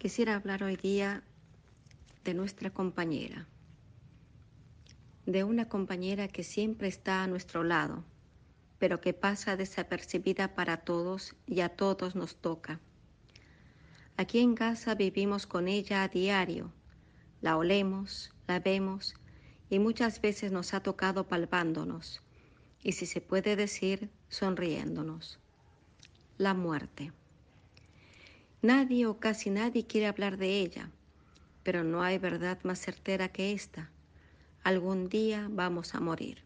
Quisiera hablar hoy día de nuestra compañera, de una compañera que siempre está a nuestro lado, pero que pasa desapercibida para todos y a todos nos toca. Aquí en casa vivimos con ella a diario, la olemos, la vemos y muchas veces nos ha tocado palpándonos y si se puede decir, sonriéndonos. La muerte. Nadie o casi nadie quiere hablar de ella, pero no hay verdad más certera que esta. Algún día vamos a morir.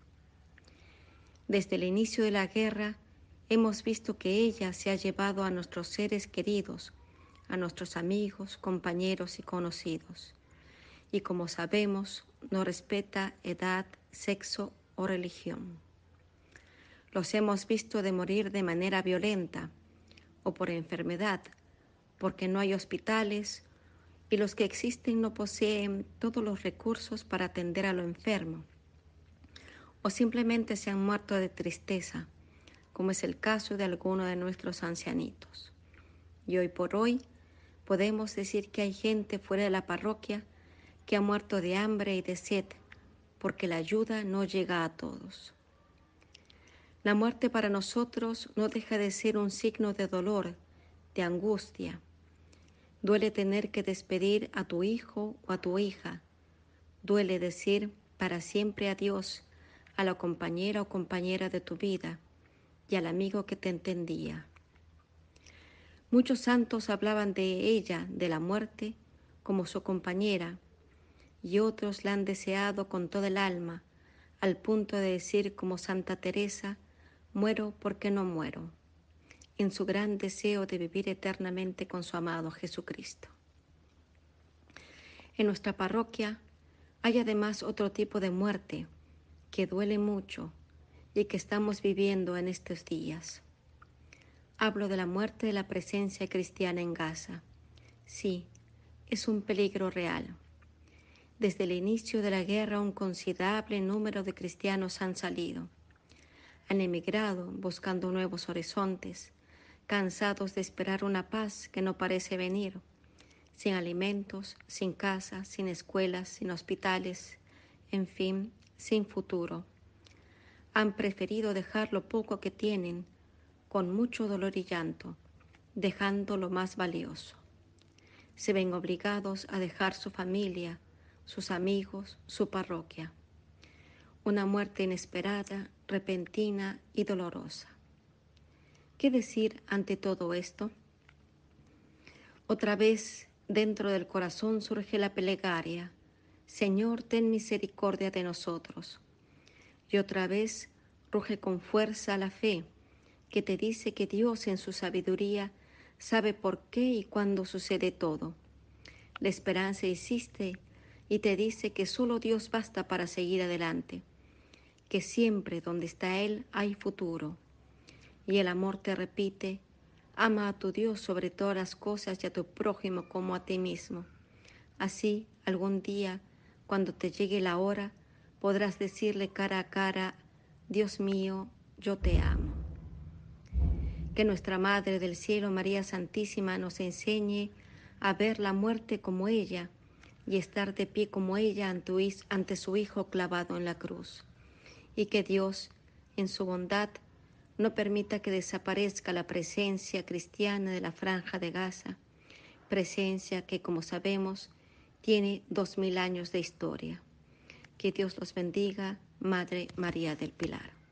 Desde el inicio de la guerra hemos visto que ella se ha llevado a nuestros seres queridos, a nuestros amigos, compañeros y conocidos. Y como sabemos, no respeta edad, sexo o religión. Los hemos visto de morir de manera violenta o por enfermedad porque no hay hospitales y los que existen no poseen todos los recursos para atender a lo enfermo o simplemente se han muerto de tristeza, como es el caso de alguno de nuestros ancianitos. Y hoy por hoy podemos decir que hay gente fuera de la parroquia que ha muerto de hambre y de sed, porque la ayuda no llega a todos. La muerte para nosotros no deja de ser un signo de dolor, de angustia, Duele tener que despedir a tu hijo o a tu hija. Duele decir para siempre adiós a la compañera o compañera de tu vida y al amigo que te entendía. Muchos santos hablaban de ella, de la muerte, como su compañera, y otros la han deseado con toda el alma, al punto de decir como Santa Teresa, muero porque no muero en su gran deseo de vivir eternamente con su amado Jesucristo. En nuestra parroquia hay además otro tipo de muerte que duele mucho y que estamos viviendo en estos días. Hablo de la muerte de la presencia cristiana en Gaza. Sí, es un peligro real. Desde el inicio de la guerra un considerable número de cristianos han salido. Han emigrado buscando nuevos horizontes cansados de esperar una paz que no parece venir, sin alimentos, sin casa, sin escuelas, sin hospitales, en fin, sin futuro. Han preferido dejar lo poco que tienen, con mucho dolor y llanto, dejando lo más valioso. Se ven obligados a dejar su familia, sus amigos, su parroquia. Una muerte inesperada, repentina y dolorosa. ¿Qué decir ante todo esto? Otra vez dentro del corazón surge la plegaria, Señor, ten misericordia de nosotros. Y otra vez ruge con fuerza la fe, que te dice que Dios en su sabiduría sabe por qué y cuándo sucede todo. La esperanza existe y te dice que solo Dios basta para seguir adelante, que siempre donde está Él hay futuro y el amor te repite, ama a tu Dios sobre todas las cosas y a tu prójimo como a ti mismo. Así, algún día, cuando te llegue la hora, podrás decirle cara a cara, Dios mío, yo te amo. Que nuestra Madre del Cielo, María Santísima, nos enseñe a ver la muerte como ella y estar de pie como ella ante su Hijo clavado en la cruz. Y que Dios, en su bondad, no permita que desaparezca la presencia cristiana de la franja de Gaza, presencia que, como sabemos, tiene dos mil años de historia. Que Dios los bendiga, Madre María del Pilar.